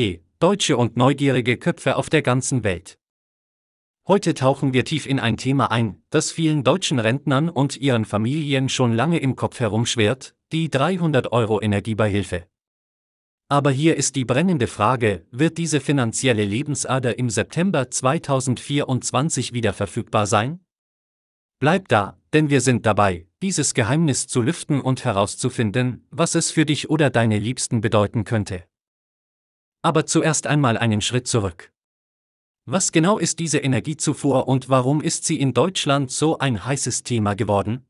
He, deutsche und neugierige Köpfe auf der ganzen Welt. Heute tauchen wir tief in ein Thema ein, das vielen deutschen Rentnern und ihren Familien schon lange im Kopf herumschwirrt, die 300 Euro Energiebeihilfe. Aber hier ist die brennende Frage, wird diese finanzielle Lebensader im September 2024 wieder verfügbar sein? Bleib da, denn wir sind dabei, dieses Geheimnis zu lüften und herauszufinden, was es für dich oder deine Liebsten bedeuten könnte. Aber zuerst einmal einen Schritt zurück. Was genau ist diese Energiezufuhr und warum ist sie in Deutschland so ein heißes Thema geworden?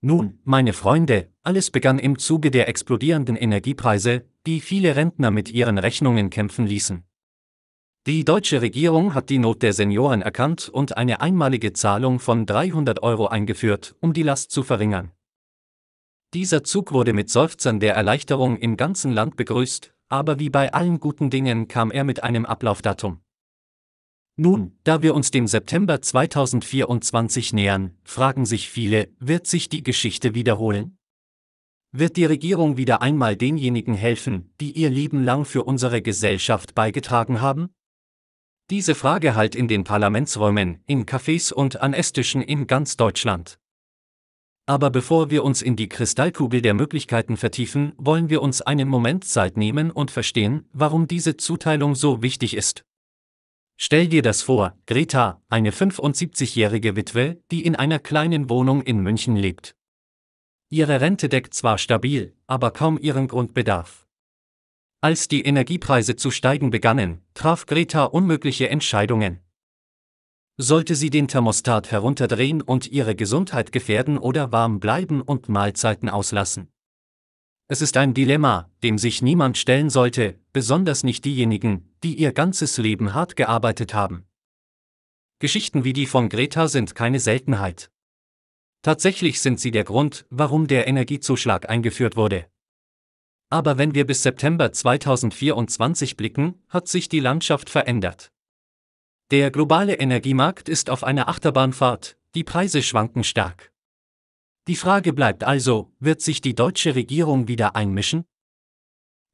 Nun, meine Freunde, alles begann im Zuge der explodierenden Energiepreise, die viele Rentner mit ihren Rechnungen kämpfen ließen. Die deutsche Regierung hat die Not der Senioren erkannt und eine einmalige Zahlung von 300 Euro eingeführt, um die Last zu verringern. Dieser Zug wurde mit Seufzern der Erleichterung im ganzen Land begrüßt, aber wie bei allen guten Dingen kam er mit einem Ablaufdatum. Nun, da wir uns dem September 2024 nähern, fragen sich viele, wird sich die Geschichte wiederholen? Wird die Regierung wieder einmal denjenigen helfen, die ihr Leben lang für unsere Gesellschaft beigetragen haben? Diese Frage halt in den Parlamentsräumen, in Cafés und an Esstischen in ganz Deutschland. Aber bevor wir uns in die Kristallkugel der Möglichkeiten vertiefen, wollen wir uns einen Moment Zeit nehmen und verstehen, warum diese Zuteilung so wichtig ist. Stell dir das vor, Greta, eine 75-jährige Witwe, die in einer kleinen Wohnung in München lebt. Ihre Rente deckt zwar stabil, aber kaum ihren Grundbedarf. Als die Energiepreise zu steigen begannen, traf Greta unmögliche Entscheidungen. Sollte sie den Thermostat herunterdrehen und ihre Gesundheit gefährden oder warm bleiben und Mahlzeiten auslassen? Es ist ein Dilemma, dem sich niemand stellen sollte, besonders nicht diejenigen, die ihr ganzes Leben hart gearbeitet haben. Geschichten wie die von Greta sind keine Seltenheit. Tatsächlich sind sie der Grund, warum der Energiezuschlag eingeführt wurde. Aber wenn wir bis September 2024 blicken, hat sich die Landschaft verändert. Der globale Energiemarkt ist auf einer Achterbahnfahrt, die Preise schwanken stark. Die Frage bleibt also, wird sich die deutsche Regierung wieder einmischen?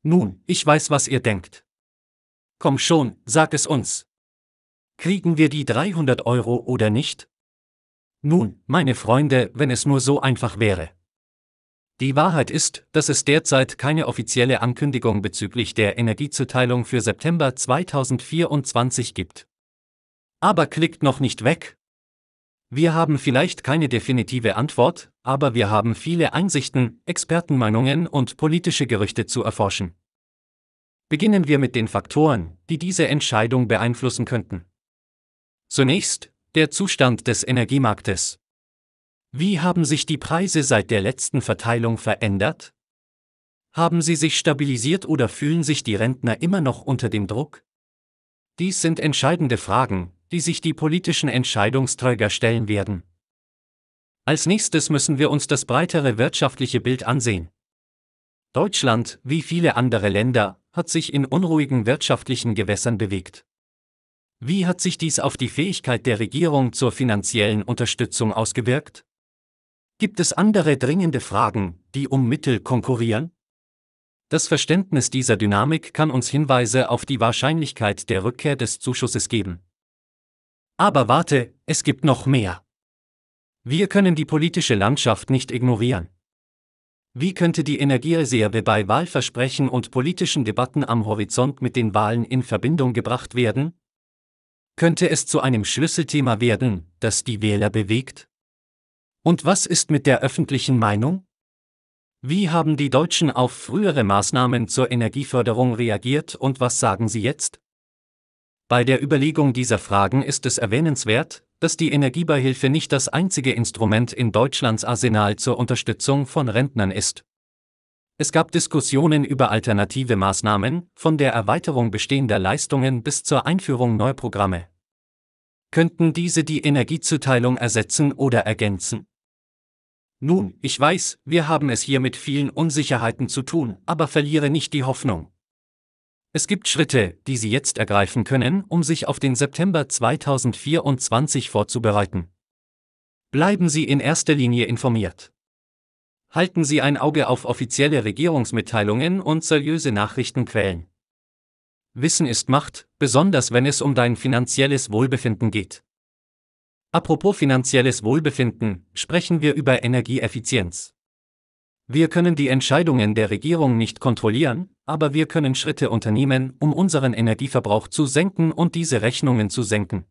Nun, ich weiß, was ihr denkt. Komm schon, sag es uns. Kriegen wir die 300 Euro oder nicht? Nun, meine Freunde, wenn es nur so einfach wäre. Die Wahrheit ist, dass es derzeit keine offizielle Ankündigung bezüglich der Energiezuteilung für September 2024 gibt. Aber klickt noch nicht weg. Wir haben vielleicht keine definitive Antwort, aber wir haben viele Einsichten, Expertenmeinungen und politische Gerüchte zu erforschen. Beginnen wir mit den Faktoren, die diese Entscheidung beeinflussen könnten. Zunächst der Zustand des Energiemarktes. Wie haben sich die Preise seit der letzten Verteilung verändert? Haben sie sich stabilisiert oder fühlen sich die Rentner immer noch unter dem Druck? Dies sind entscheidende Fragen, die sich die politischen Entscheidungsträger stellen werden. Als nächstes müssen wir uns das breitere wirtschaftliche Bild ansehen. Deutschland, wie viele andere Länder, hat sich in unruhigen wirtschaftlichen Gewässern bewegt. Wie hat sich dies auf die Fähigkeit der Regierung zur finanziellen Unterstützung ausgewirkt? Gibt es andere dringende Fragen, die um Mittel konkurrieren? Das Verständnis dieser Dynamik kann uns Hinweise auf die Wahrscheinlichkeit der Rückkehr des Zuschusses geben. Aber warte, es gibt noch mehr. Wir können die politische Landschaft nicht ignorieren. Wie könnte die Energiereserve bei Wahlversprechen und politischen Debatten am Horizont mit den Wahlen in Verbindung gebracht werden? Könnte es zu einem Schlüsselthema werden, das die Wähler bewegt? Und was ist mit der öffentlichen Meinung? Wie haben die Deutschen auf frühere Maßnahmen zur Energieförderung reagiert und was sagen sie jetzt? Bei der Überlegung dieser Fragen ist es erwähnenswert, dass die Energiebeihilfe nicht das einzige Instrument in Deutschlands Arsenal zur Unterstützung von Rentnern ist. Es gab Diskussionen über alternative Maßnahmen, von der Erweiterung bestehender Leistungen bis zur Einführung neuer Programme. Könnten diese die Energiezuteilung ersetzen oder ergänzen? Nun, ich weiß, wir haben es hier mit vielen Unsicherheiten zu tun, aber verliere nicht die Hoffnung. Es gibt Schritte, die Sie jetzt ergreifen können, um sich auf den September 2024 vorzubereiten. Bleiben Sie in erster Linie informiert. Halten Sie ein Auge auf offizielle Regierungsmitteilungen und seriöse Nachrichtenquellen. Wissen ist Macht, besonders wenn es um dein finanzielles Wohlbefinden geht. Apropos finanzielles Wohlbefinden, sprechen wir über Energieeffizienz. Wir können die Entscheidungen der Regierung nicht kontrollieren, aber wir können Schritte unternehmen, um unseren Energieverbrauch zu senken und diese Rechnungen zu senken.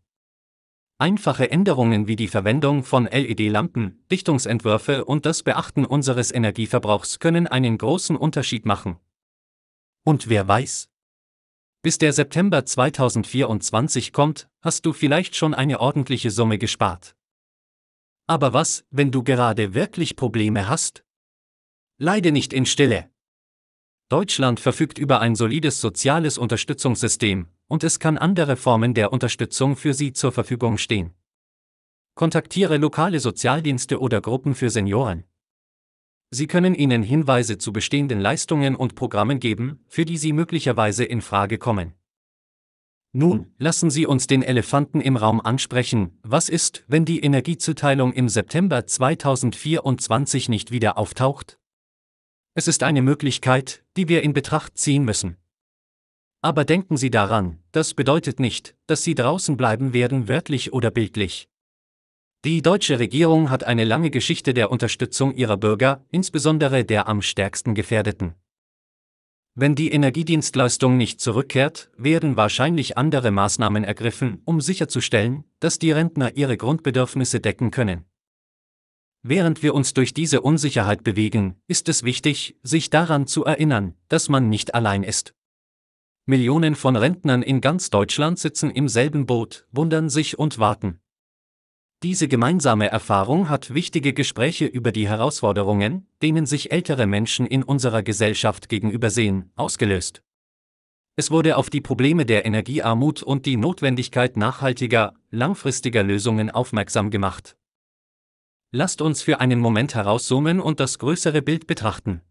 Einfache Änderungen wie die Verwendung von LED-Lampen, Dichtungsentwürfe und das Beachten unseres Energieverbrauchs können einen großen Unterschied machen. Und wer weiß? Bis der September 2024 kommt, hast du vielleicht schon eine ordentliche Summe gespart. Aber was, wenn du gerade wirklich Probleme hast? Leide nicht in Stille. Deutschland verfügt über ein solides soziales Unterstützungssystem, und es kann andere Formen der Unterstützung für Sie zur Verfügung stehen. Kontaktiere lokale Sozialdienste oder Gruppen für Senioren. Sie können Ihnen Hinweise zu bestehenden Leistungen und Programmen geben, für die Sie möglicherweise in Frage kommen. Nun, lassen Sie uns den Elefanten im Raum ansprechen. Was ist, wenn die Energiezuteilung im September 2024 nicht wieder auftaucht? Es ist eine Möglichkeit, die wir in Betracht ziehen müssen. Aber denken Sie daran, das bedeutet nicht, dass Sie draußen bleiben werden, wörtlich oder bildlich. Die deutsche Regierung hat eine lange Geschichte der Unterstützung ihrer Bürger, insbesondere der am stärksten Gefährdeten. Wenn die Energiedienstleistung nicht zurückkehrt, werden wahrscheinlich andere Maßnahmen ergriffen, um sicherzustellen, dass die Rentner ihre Grundbedürfnisse decken können. Während wir uns durch diese Unsicherheit bewegen, ist es wichtig, sich daran zu erinnern, dass man nicht allein ist. Millionen von Rentnern in ganz Deutschland sitzen im selben Boot, wundern sich und warten. Diese gemeinsame Erfahrung hat wichtige Gespräche über die Herausforderungen, denen sich ältere Menschen in unserer Gesellschaft gegenübersehen, ausgelöst. Es wurde auf die Probleme der Energiearmut und die Notwendigkeit nachhaltiger, langfristiger Lösungen aufmerksam gemacht. Lasst uns für einen Moment herauszoomen und das größere Bild betrachten.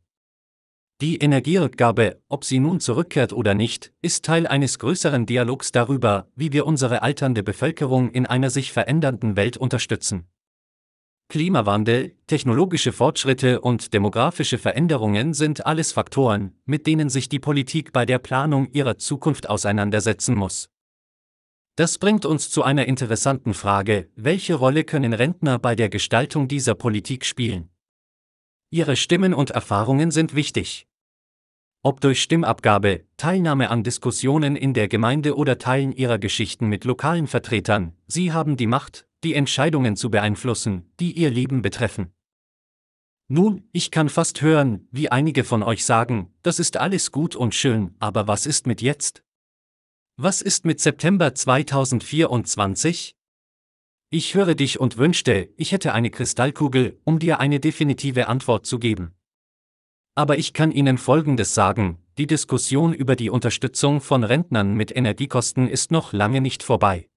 Die Energierückgabe, ob sie nun zurückkehrt oder nicht, ist Teil eines größeren Dialogs darüber, wie wir unsere alternde Bevölkerung in einer sich verändernden Welt unterstützen. Klimawandel, technologische Fortschritte und demografische Veränderungen sind alles Faktoren, mit denen sich die Politik bei der Planung ihrer Zukunft auseinandersetzen muss. Das bringt uns zu einer interessanten Frage, welche Rolle können Rentner bei der Gestaltung dieser Politik spielen? Ihre Stimmen und Erfahrungen sind wichtig. Ob durch Stimmabgabe, Teilnahme an Diskussionen in der Gemeinde oder Teilen ihrer Geschichten mit lokalen Vertretern, sie haben die Macht, die Entscheidungen zu beeinflussen, die ihr Leben betreffen. Nun, ich kann fast hören, wie einige von euch sagen, das ist alles gut und schön, aber was ist mit jetzt? Was ist mit September 2024? Ich höre dich und wünschte, ich hätte eine Kristallkugel, um dir eine definitive Antwort zu geben. Aber ich kann Ihnen Folgendes sagen, die Diskussion über die Unterstützung von Rentnern mit Energiekosten ist noch lange nicht vorbei.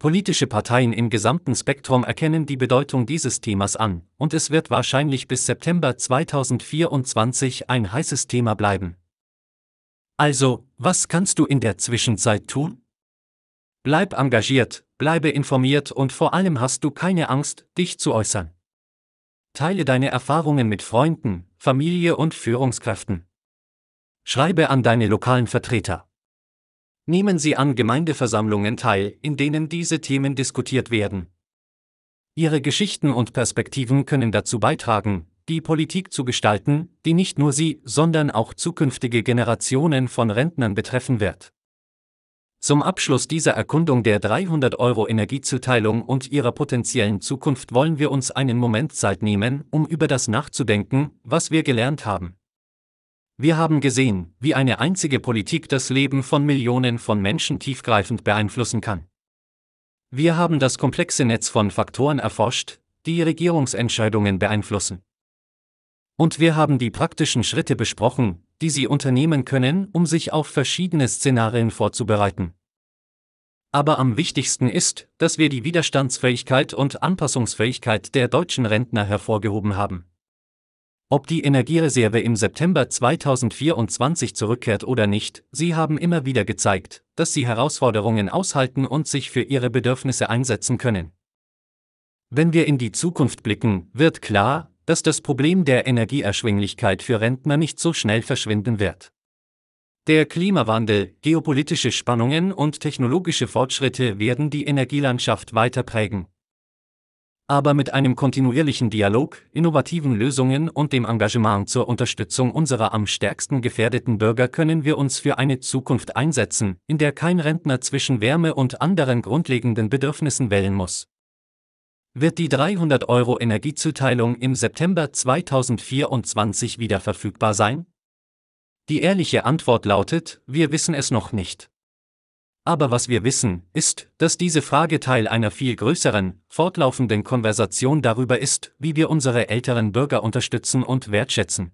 Politische Parteien im gesamten Spektrum erkennen die Bedeutung dieses Themas an, und es wird wahrscheinlich bis September 2024 ein heißes Thema bleiben. Also, was kannst du in der Zwischenzeit tun? Bleib engagiert, bleibe informiert und vor allem hast du keine Angst, dich zu äußern. Teile deine Erfahrungen mit Freunden, Familie und Führungskräften. Schreibe an deine lokalen Vertreter. Nehmen Sie an Gemeindeversammlungen teil, in denen diese Themen diskutiert werden. Ihre Geschichten und Perspektiven können dazu beitragen, die Politik zu gestalten, die nicht nur sie, sondern auch zukünftige Generationen von Rentnern betreffen wird. Zum Abschluss dieser Erkundung der 300 Euro Energiezuteilung und ihrer potenziellen Zukunft wollen wir uns einen Moment Zeit nehmen, um über das nachzudenken, was wir gelernt haben. Wir haben gesehen, wie eine einzige Politik das Leben von Millionen von Menschen tiefgreifend beeinflussen kann. Wir haben das komplexe Netz von Faktoren erforscht, die Regierungsentscheidungen beeinflussen. Und wir haben die praktischen Schritte besprochen, die Sie unternehmen können, um sich auf verschiedene Szenarien vorzubereiten. Aber am wichtigsten ist, dass wir die Widerstandsfähigkeit und Anpassungsfähigkeit der deutschen Rentner hervorgehoben haben. Ob die Energiereserve im September 2024 zurückkehrt oder nicht, sie haben immer wieder gezeigt, dass sie Herausforderungen aushalten und sich für ihre Bedürfnisse einsetzen können. Wenn wir in die Zukunft blicken, wird klar, dass das Problem der Energieerschwinglichkeit für Rentner nicht so schnell verschwinden wird. Der Klimawandel, geopolitische Spannungen und technologische Fortschritte werden die Energielandschaft weiter prägen. Aber mit einem kontinuierlichen Dialog, innovativen Lösungen und dem Engagement zur Unterstützung unserer am stärksten gefährdeten Bürger können wir uns für eine Zukunft einsetzen, in der kein Rentner zwischen Wärme und anderen grundlegenden Bedürfnissen wählen muss wird die 300 Euro Energiezuteilung im September 2024 wieder verfügbar sein? Die ehrliche Antwort lautet, wir wissen es noch nicht. Aber was wir wissen, ist, dass diese Frage Teil einer viel größeren, fortlaufenden Konversation darüber ist, wie wir unsere älteren Bürger unterstützen und wertschätzen.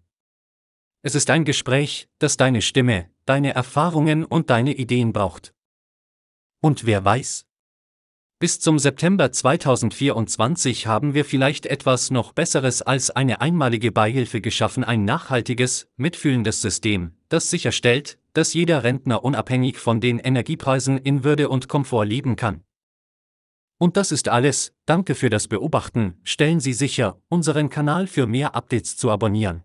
Es ist ein Gespräch, das deine Stimme, deine Erfahrungen und deine Ideen braucht. Und wer weiß? Bis zum September 2024 haben wir vielleicht etwas noch Besseres als eine einmalige Beihilfe geschaffen, ein nachhaltiges, mitfühlendes System, das sicherstellt, dass jeder Rentner unabhängig von den Energiepreisen in Würde und Komfort leben kann. Und das ist alles, danke für das Beobachten, stellen Sie sicher, unseren Kanal für mehr Updates zu abonnieren.